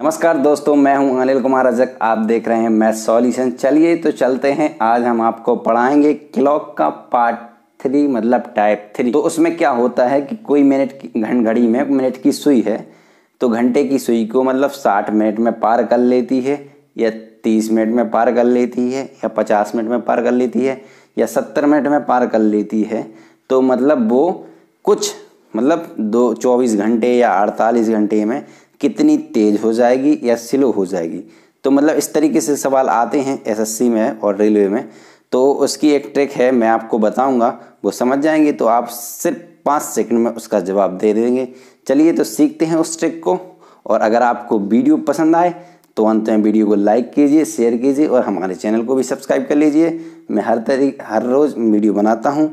नमस्कार दोस्तों मैं हूं अनिल कुमार अजक आप देख रहे हैं मैथ सॉल्यूशन चलिए तो चलते हैं आज हम आपको पढ़ाएंगे क्लॉक का पार्ट थ्री मतलब टाइप थ्री तो उसमें क्या होता है कि कोई मिनट की घन घड़ी में मिनट की सुई है तो घंटे की सुई को मतलब साठ मिनट में पार कर लेती है या तीस मिनट में पार कर लेती है या पचास मिनट में पार कर लेती है या सत्तर मिनट में पार कर लेती है तो मतलब वो कुछ मतलब दो चौबीस घंटे या अड़तालीस घंटे में कितनी तेज़ हो जाएगी या स्लो हो जाएगी तो मतलब इस तरीके से सवाल आते हैं एसएससी में और रेलवे में तो उसकी एक ट्रिक है मैं आपको बताऊंगा वो समझ जाएंगे तो आप सिर्फ पाँच सेकंड में उसका जवाब दे देंगे चलिए तो सीखते हैं उस ट्रिक को और अगर आपको वीडियो पसंद आए तो अंत में वीडियो को लाइक कीजिए शेयर कीजिए और हमारे चैनल को भी सब्सक्राइब कर लीजिए मैं हर तरी हर रोज़ वीडियो बनाता हूँ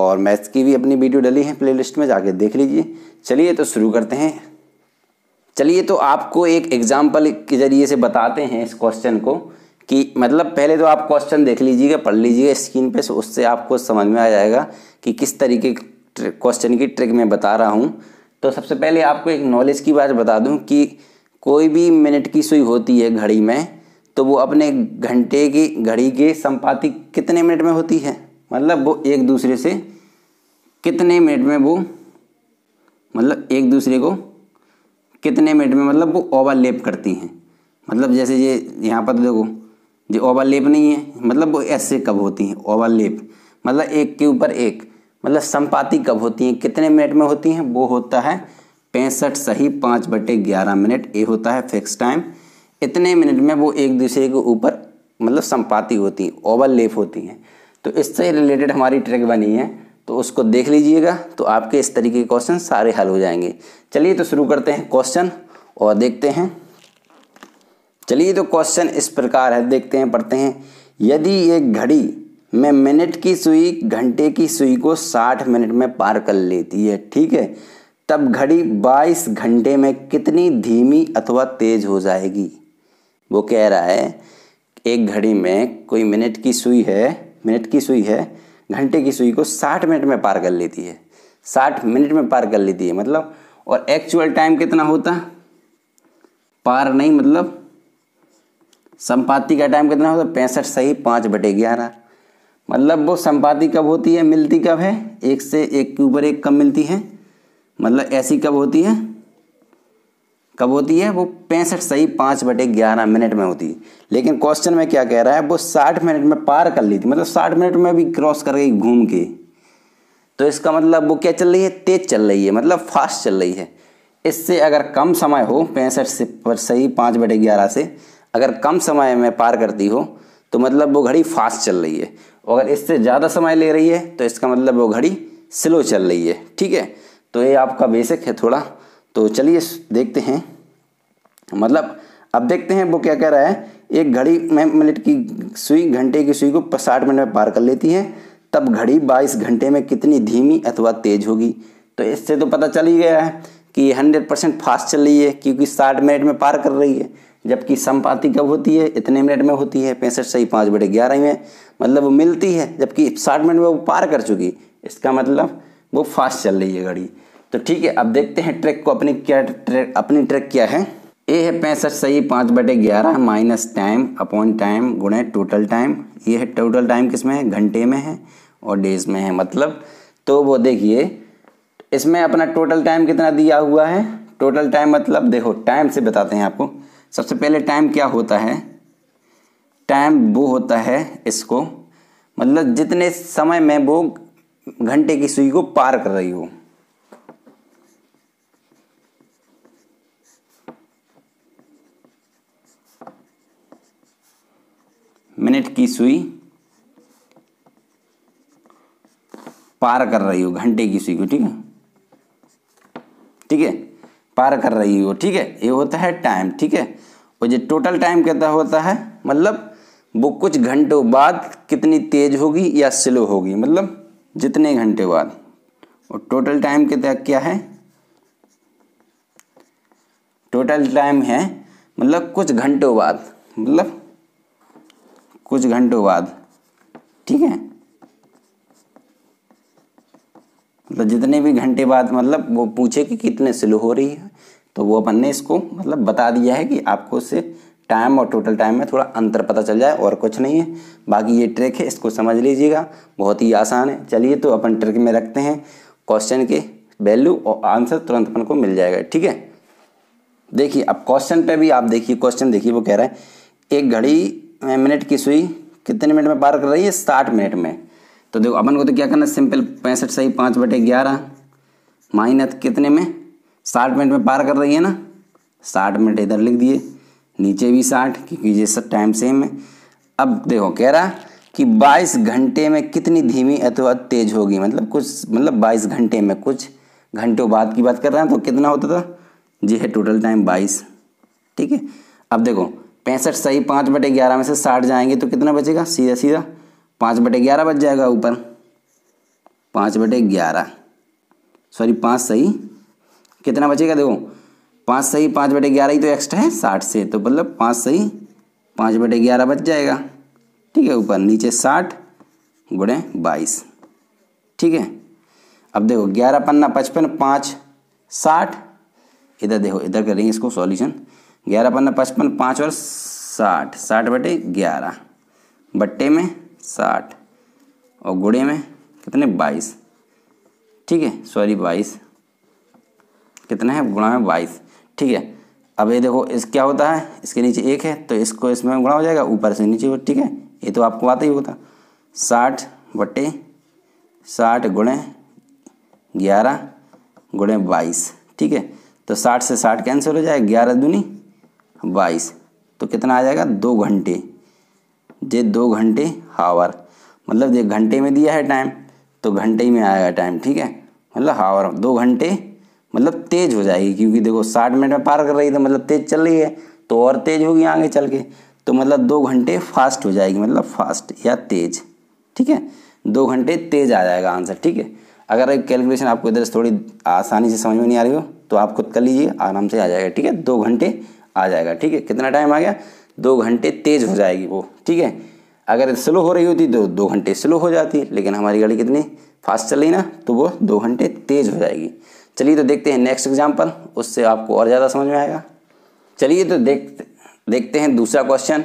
और मैथ्स की भी अपनी वीडियो डली है प्ले में जाके देख लीजिए चलिए तो शुरू करते हैं चलिए तो आपको एक एग्ज़ाम्पल के ज़रिए से बताते हैं इस क्वेश्चन को कि मतलब पहले तो आप क्वेश्चन देख लीजिएगा पढ़ लीजिएगा स्क्रीन पे तो उससे आपको समझ में आ जाएगा कि किस तरीके क्वेश्चन की ट्रिक मैं बता रहा हूँ तो सबसे पहले आपको एक नॉलेज की बात बता दूँ कि कोई भी मिनट की सुई होती है घड़ी में तो वो अपने घंटे की घड़ी के संपाति कितने मिनट में होती है मतलब वो एक दूसरे से कितने मिनट में वो मतलब एक दूसरे को कितने मिनट में मतलब वो ओवरलेप करती हैं मतलब जैसे ये यहाँ पर तो देखो ये ओवरलेप नहीं है मतलब वो ऐसे कब होती हैं ओवरलेप मतलब एक के ऊपर एक मतलब संपाति कब होती हैं कितने मिनट में होती हैं वो होता है पैंसठ सही पाँच बटे ग्यारह मिनट ये होता है फिक्स टाइम इतने मिनट में वो एक दूसरे के ऊपर मतलब संपाति होती हैं ओवरलेप होती हैं तो इससे रिलेटेड हमारी ट्रिक बनी है तो उसको देख लीजिएगा तो आपके इस तरीके के क्वेश्चन सारे हल हो जाएंगे चलिए तो शुरू करते हैं क्वेश्चन और देखते हैं चलिए तो क्वेश्चन इस प्रकार है देखते हैं पढ़ते हैं यदि एक घड़ी में मिनट की सुई घंटे की सुई को 60 मिनट में पार कर लेती है ठीक है तब घड़ी 22 घंटे में कितनी धीमी अथवा तेज हो जाएगी वो कह रहा है एक घड़ी में कोई मिनट की सुई है मिनट की सुई है घंटे की सुई को साठ मिनट में पार कर लेती है साठ मिनट में पार कर लेती है मतलब और एक्चुअल टाइम कितना होता पार नहीं मतलब संपाति का टाइम कितना होता पैंसठ सही पाँच बटे ग्यारह मतलब वो संपाति कब होती है मिलती कब है एक से एक के ऊपर एक कम मिलती है मतलब ऐसी कब होती है कब होती है वो पैंसठ सही पाँच बटे ग्यारह मिनट में होती है लेकिन क्वेश्चन में क्या कह रहा है वो साठ मिनट में पार कर ली थी मतलब साठ मिनट में भी क्रॉस कर गई घूम के तो इसका मतलब वो क्या चल रही है तेज चल रही है मतलब फास्ट चल रही है इससे अगर कम समय हो पैंसठ से पर सही पाँच बटे ग्यारह से अगर कम समय में पार करती हो तो मतलब वो घड़ी फास्ट चल रही है और अगर इससे ज़्यादा समय ले रही है तो इसका मतलब वो घड़ी स्लो चल रही है ठीक है तो ये आपका बेसिक है थोड़ा तो चलिए देखते हैं मतलब अब देखते हैं वो क्या कह रहा है एक घड़ी में मिनट की सुई घंटे की सुई को साठ मिनट में पार कर लेती है तब घड़ी बाईस घंटे में कितनी धीमी अथवा तेज होगी तो इससे तो पता चल ही गया है कि हंड्रेड परसेंट फास्ट चल रही है क्योंकि साठ मिनट में पार कर रही है जबकि संपाति कब होती है इतने मिनट में होती है पैंसठ सही पाँच बटे ग्यारह में मतलब वो मिलती है जबकि साठ मिनट में वो पार कर चुकी इसका मतलब वो फास्ट चल रही है घड़ी तो ठीक है अब देखते हैं ट्रैक को अपनी क्या ट्रैक अपनी ट्रैक क्या है ए है पैंसठ सही पाँच बटे ग्यारह माइनस टाइम अपॉन टाइम गुणे टोटल टाइम ये है टोटल टाइम किस में है घंटे में है और डेज में है मतलब तो वो देखिए इसमें अपना टोटल टाइम कितना दिया हुआ है टोटल टाइम मतलब देखो टाइम से बताते हैं आपको सबसे पहले टाइम क्या होता है टाइम वो होता है इसको मतलब जितने समय में वो घंटे की सुई को पार कर रही हो मिनट की सुई पार कर रही हो घंटे की सुई को ठीक है ठीक है पार कर रही हो ठीक है ये होता है टाइम ठीक है और जो टोटल टाइम कहता होता है मतलब वो कुछ घंटों बाद कितनी तेज होगी या स्लो होगी मतलब जितने घंटे बाद और टोटल टाइम के तहत क्या है टोटल टाइम है मतलब कुछ घंटों बाद मतलब कुछ घंटों बाद ठीक है मतलब जितने भी घंटे बाद मतलब वो पूछे कि कितने स्लो हो रही है तो वो अपन ने इसको मतलब बता दिया है कि आपको इससे टाइम और टोटल टाइम में थोड़ा अंतर पता चल जाए और कुछ नहीं है बाकी ये ट्रिक है इसको समझ लीजिएगा बहुत ही आसान है चलिए तो अपन ट्रिक में रखते हैं क्वेश्चन के वैल्यू और आंसर तुरंत अपन को मिल जाएगा ठीक है देखिए अब क्वेश्चन पे भी आप देखिए क्वेश्चन देखिए वो कह रहा है एक घड़ी मिनट की सुई कितने मिनट में पार कर रही है साठ मिनट में तो देखो अपन को तो क्या करना सिंपल पैंसठ सही पाँच बटे ग्यारह माइनस कितने में साठ मिनट में पार कर रही है ना साठ मिनट इधर लिख दिए नीचे भी साठ क्योंकि ये सब टाइम सेम है अब देखो कह रहा कि बाईस घंटे में कितनी धीमी अथवा तेज होगी मतलब कुछ मतलब बाईस घंटे में कुछ घंटों बाद की बात कर रहे हैं तो कितना होता था जी है टोटल टाइम बाईस ठीक है अब देखो पैंसठ सही पाँच बटे ग्यारह में से साठ जाएंगे तो कितना बचेगा सीधा सीधा पाँच बटे ग्यारह बच जाएगा ऊपर पाँच बटे ग्यारह सॉरी पाँच सही कितना बचेगा देखो पाँच सही पाँच बटे ग्यारह ही तो एक्स्ट्रा है साठ से तो मतलब पाँच सही पाँच बटे ग्यारह बच जाएगा ठीक है ऊपर नीचे साठ गुड़े बाईस ठीक है अब देखो ग्यारह पन्ना पचपन पाँच साठ इधर देखो इधर करेंगे इसको सॉल्यूशन ग्यारह पन्ना पचपन पाँच और साठ साठ बटे ग्यारह बट्टे में साठ और गुड़े में कितने बाईस ठीक है सॉरी बाईस कितना है गुणा में बाईस ठीक है अब ये देखो इस क्या होता है इसके नीचे एक है तो इसको इसमें गुणा हो जाएगा ऊपर से नीचे हो ठीक है ये तो आपको आता ही होता साठ बटे साठ गुणे ग्यारह गुणे बाईस ठीक है तो साठ से साठ कैंसिल हो जाएगा ग्यारह दूनी बाईस तो कितना आ जाएगा दो घंटे जे दो घंटे हावर मतलब जे घंटे में दिया है टाइम तो घंटे ही में आएगा टाइम ठीक है मतलब हावर दो घंटे मतलब तेज़ हो जाएगी क्योंकि देखो साठ मिनट में पार कर रही थी तो मतलब तेज़ चल रही है तो और तेज़ होगी आगे चल के तो मतलब दो घंटे फास्ट हो जाएगी मतलब फास्ट या तेज़ ठीक है दो घंटे तेज़ आ जाएगा आंसर ठीक है अगर एक कैलकुलेशन आपको इधर से थोड़ी आसानी से समझ में नहीं आ रही हो तो आप खुद कर लीजिए आराम से आ जाएगा ठीक है दो घंटे आ जाएगा ठीक है कितना टाइम आ गया दो घंटे तेज़ हो जाएगी वो ठीक है अगर स्लो हो रही होती तो दो घंटे स्लो हो जाती लेकिन हमारी गाड़ी कितनी फास्ट चल रही ना तो वो दो घंटे तेज़ हो जाएगी चलिए तो देखते हैं नेक्स्ट एग्जाम्पल उससे आपको और ज़्यादा समझ में आएगा चलिए तो देख देखते हैं दूसरा क्वेश्चन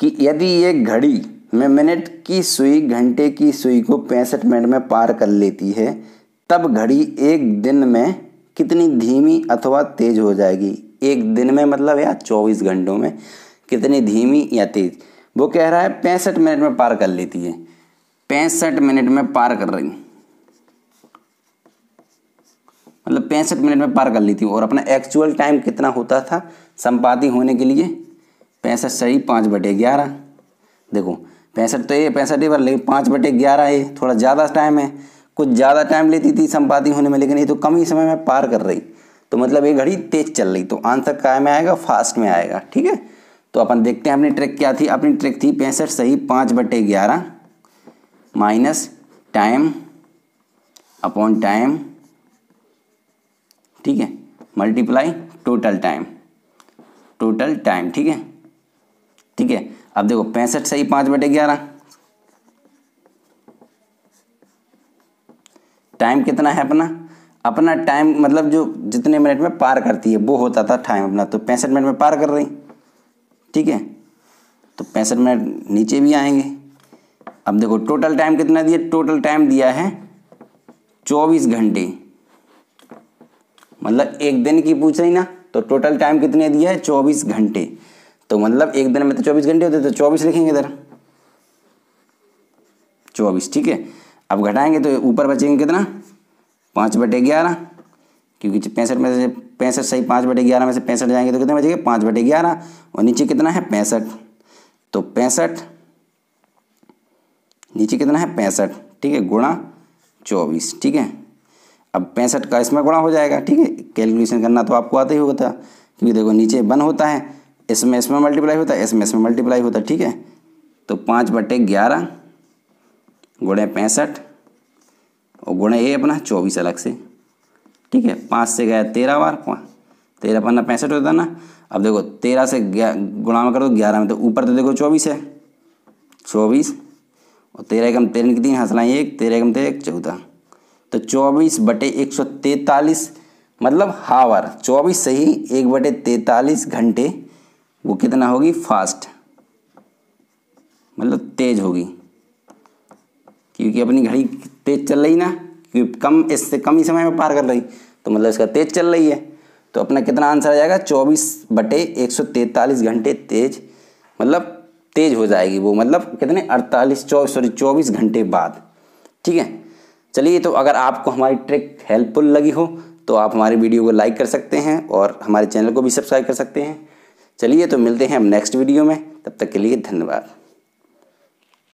कि यदि ये घड़ी में मिनट की सुई घंटे की सुई को पैंसठ मिनट में पार कर लेती है तब घड़ी एक दिन में कितनी धीमी अथवा तेज हो जाएगी एक दिन में मतलब या चौबीस घंटों में कितनी धीमी या तेज वो कह रहा है पैंसठ मिनट में पार कर लेती है पैंसठ मिनट में पार कर रही मतलब पैंसठ मिनट में पार कर लेती और अपना एक्चुअल टाइम कितना होता था संपादी होने के लिए पैंसठ सही पाँच बटे ग्यारह देखो पैंसठ तो ये पैंसठ ही पर लेकिन पाँच बटे ग्यारह ये थोड़ा ज़्यादा टाइम है कुछ ज़्यादा टाइम लेती थी संपादी होने में लेकिन ये तो कम ही समय में पार कर रही तो मतलब ये घड़ी तेज चल रही तो आंसर काय में आएगा फास्ट में आएगा ठीक है तो अपन देखते हैं अपनी ट्रिक क्या थी अपनी ट्रिक थी पैंसठ सही पाँच बटे ग्यारह माइनस टाइम अपॉन टाइम ठीक है multiply total time total time ठीक है ठीक है अब देखो पैंसठ सही पाँच बटे ग्यारह टाइम कितना है अपना अपना टाइम मतलब जो जितने मिनट में पार करती है वो होता था टाइम अपना तो पैंसठ मिनट में पार कर रही ठीक है तो पैंसठ मिनट नीचे भी आएंगे अब देखो टोटल टाइम कितना दिया टोटल टाइम दिया है चौबीस घंटे मतलब एक दिन की पूछ रही ना तो टोटल टाइम कितने दिया है चौबीस घंटे तो मतलब एक दिन में तो चौबीस घंटे होते तो चौबीस लिखेंगे इधर चौबीस ठीक है अब घटाएंगे तो ऊपर बचेंगे कितना पाँच बटे ग्यारह क्योंकि पैंसठ में से पैंसठ सही पाँच बटे ग्यारह में से पैंसठ जाएंगे तो कितने बचेंगे पाँच बटे ग्यारह और नीचे कितना है पैंसठ तो पैंसठ नीचे कितना है पैंसठ ठीक है गुणा चौबीस ठीक है अब पैंसठ का इसमें गुणा हो जाएगा ठीक है कैलकुलेशन करना तो आपको आता ही होगा था क्योंकि देखो नीचे वन होता है इसमें इसमें मल्टीप्लाई होता है इसमें इसमें मल्टीप्लाई होता है ठीक है तो पाँच बटे ग्यारह गुणे पैंसठ और गुणा ए अपना चौबीस अलग से ठीक है पाँच से गया तेरह बार तेरह पन्ना पैंसठ होता है ना अब देखो तेरह से गुणा में कर दो ग्यारह में तो ऊपर तो देखो चौबीस है चौबीस और तेरह एकम तेरह कितनी हंसलाएँ एक तेरह एकम तेरह एक चौदह तो चौबीस बटे एक सौ तैतालीस मतलब हावर चौबीस से ही एक बटे तैतालीस घंटे वो कितना होगी फास्ट मतलब तेज होगी क्योंकि अपनी घड़ी तेज चल रही ना कि कम इससे कम ही समय में पार कर रही तो मतलब इसका तेज चल रही है तो अपना कितना आंसर आ जाएगा चौबीस बटे एक सौ तैंतालीस घंटे तेज मतलब तेज हो जाएगी वो मतलब कितने अड़तालीस चौबीस सॉरी चौबीस घंटे बाद ठीक है चलिए तो अगर आपको हमारी ट्रिक हेल्पफुल लगी हो तो आप हमारे वीडियो को लाइक कर सकते हैं और हमारे चैनल को भी सब्सक्राइब कर सकते हैं चलिए तो मिलते हैं हम नेक्स्ट वीडियो में तब तक के लिए धन्यवाद